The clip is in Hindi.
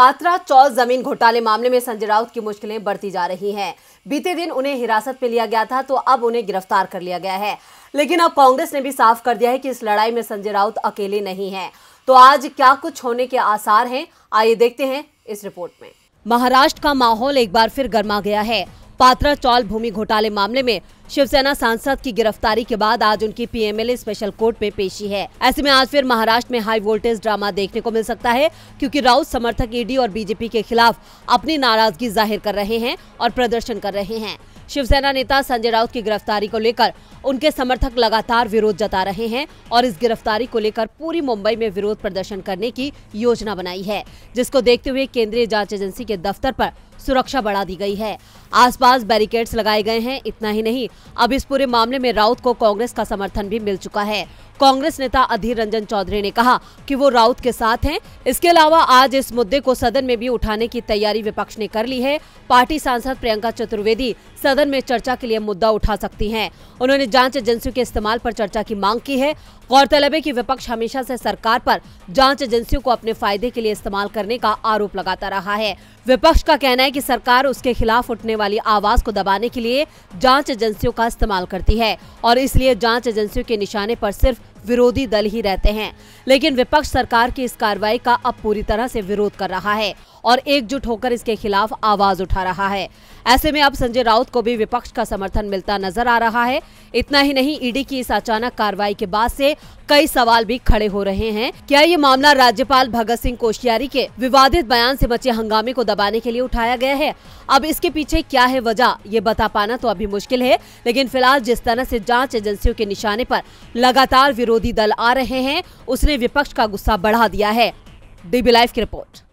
पात्रा चौल जमीन घोटाले मामले में संजय राउत की मुश्किलें बढ़ती जा रही हैं बीते दिन उन्हें हिरासत में लिया गया था तो अब उन्हें गिरफ्तार कर लिया गया है लेकिन अब कांग्रेस ने भी साफ कर दिया है कि इस लड़ाई में संजय राउत अकेले नहीं हैं तो आज क्या कुछ होने के आसार है आइए देखते हैं इस रिपोर्ट में महाराष्ट्र का माहौल एक बार फिर गर्मा गया है पात्रा चौल भूमि घोटाले मामले में शिवसेना सांसद की गिरफ्तारी के बाद आज उनकी पीएमएलए स्पेशल कोर्ट में पेशी है ऐसे में आज फिर महाराष्ट्र में हाई वोल्टेज ड्रामा देखने को मिल सकता है क्योंकि राउत समर्थक ईडी और बीजेपी के खिलाफ अपनी नाराजगी जाहिर कर रहे हैं और प्रदर्शन कर रहे हैं शिवसेना नेता संजय राउत की गिरफ्तारी को लेकर उनके समर्थक लगातार विरोध जता रहे हैं और इस गिरफ्तारी को लेकर पूरी मुंबई में विरोध प्रदर्शन करने की योजना बनाई है जिसको देखते हुए केंद्रीय जांच एजेंसी के दफ्तर पर सुरक्षा बढ़ा दी गई है आसपास बैरिकेड्स लगाए गए हैं इतना ही नहीं अब इस पूरे मामले में राउत को कांग्रेस का समर्थन भी मिल चुका है कांग्रेस नेता अधीर रंजन चौधरी ने कहा कि वो राउत के साथ हैं इसके अलावा आज इस मुद्दे को सदन में भी उठाने की तैयारी विपक्ष ने कर ली है पार्टी सांसद प्रियंका चतुर्वेदी सदन में चर्चा के लिए मुद्दा उठा सकती है उन्होंने जांच एजेंसियों के इस्तेमाल पर चर्चा की मांग की है गौरतलब है की विपक्ष हमेशा ऐसी सरकार आरोप जाँच एजेंसियों को अपने फायदे के लिए इस्तेमाल करने का आरोप लगाता रहा है विपक्ष का कहना है की सरकार उसके खिलाफ उठने वाली आवाज को दबाने के लिए जाँच एजेंसियों का इस्तेमाल करती है और इसलिए जाँच एजेंसियों के निशाने आरोप सिर्फ विरोधी दल ही रहते हैं लेकिन विपक्ष सरकार की इस कार्रवाई का अब पूरी तरह से विरोध कर रहा है और एकजुट होकर इसके खिलाफ आवाज उठा रहा है ऐसे में अब संजय राउत को भी विपक्ष का समर्थन मिलता नजर आ रहा है इतना ही नहीं ईडी की इस अचानक कार्रवाई के बाद से कई सवाल भी खड़े हो रहे हैं क्या ये मामला राज्यपाल भगत सिंह कोश्यारी के विवादित बयान से बचे हंगामे को दबाने के लिए उठाया गया है अब इसके पीछे क्या है वजह ये बता पाना तो अभी मुश्किल है लेकिन फिलहाल जिस तरह से जांच एजेंसियों के निशाने पर लगातार विरोधी दल आ रहे हैं उसने विपक्ष का गुस्सा बढ़ा दिया है डीबी लाइव की रिपोर्ट